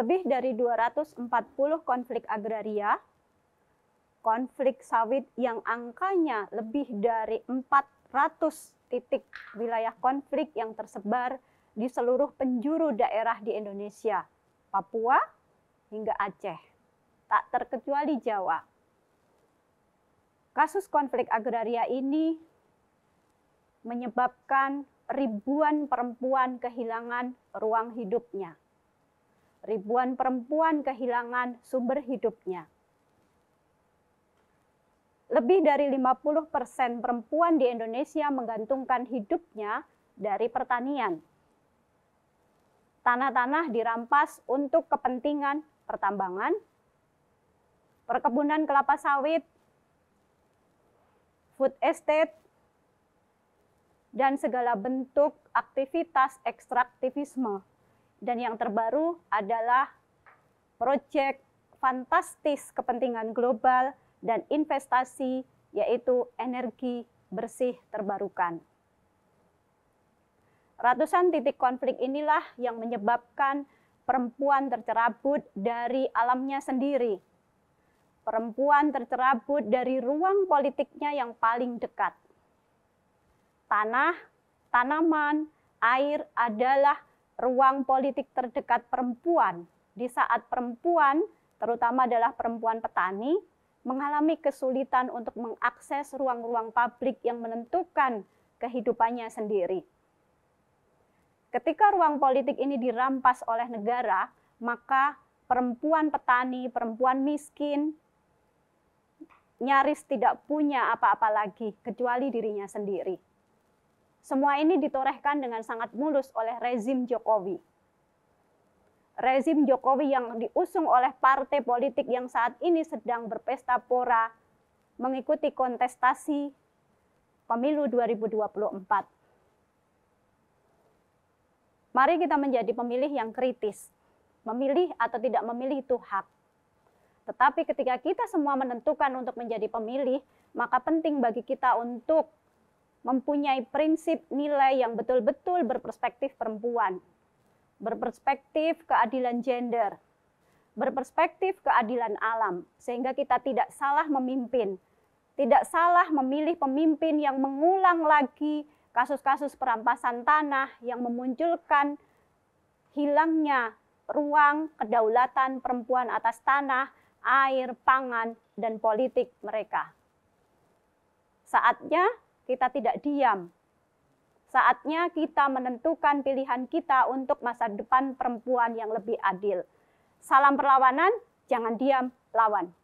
lebih dari 240 konflik agraria, konflik sawit yang angkanya lebih dari 400 titik wilayah konflik yang tersebar di seluruh penjuru daerah di Indonesia, Papua hingga Aceh, tak terkecuali Jawa. Kasus konflik agraria ini menyebabkan ribuan perempuan kehilangan ruang hidupnya ribuan perempuan kehilangan sumber hidupnya. Lebih dari 50 persen perempuan di Indonesia menggantungkan hidupnya dari pertanian. Tanah-tanah dirampas untuk kepentingan pertambangan, perkebunan kelapa sawit, food estate, dan segala bentuk aktivitas ekstraktivisme dan yang terbaru adalah proyek fantastis kepentingan global dan investasi yaitu energi bersih terbarukan. Ratusan titik konflik inilah yang menyebabkan perempuan tercerabut dari alamnya sendiri. Perempuan tercerabut dari ruang politiknya yang paling dekat. Tanah, tanaman, air adalah ruang politik terdekat perempuan di saat perempuan, terutama adalah perempuan petani, mengalami kesulitan untuk mengakses ruang-ruang publik yang menentukan kehidupannya sendiri. Ketika ruang politik ini dirampas oleh negara, maka perempuan petani, perempuan miskin, nyaris tidak punya apa-apa lagi kecuali dirinya sendiri. Semua ini ditorehkan dengan sangat mulus oleh rezim Jokowi. Rezim Jokowi yang diusung oleh partai politik yang saat ini sedang berpesta pora mengikuti kontestasi pemilu 2024. Mari kita menjadi pemilih yang kritis. Memilih atau tidak memilih itu hak. Tetapi ketika kita semua menentukan untuk menjadi pemilih, maka penting bagi kita untuk mempunyai prinsip nilai yang betul-betul berperspektif perempuan, berperspektif keadilan gender, berperspektif keadilan alam, sehingga kita tidak salah memimpin, tidak salah memilih pemimpin yang mengulang lagi kasus-kasus perampasan tanah yang memunculkan hilangnya ruang kedaulatan perempuan atas tanah, air, pangan, dan politik mereka. Saatnya kita tidak diam. Saatnya kita menentukan pilihan kita untuk masa depan perempuan yang lebih adil. Salam perlawanan, jangan diam, lawan.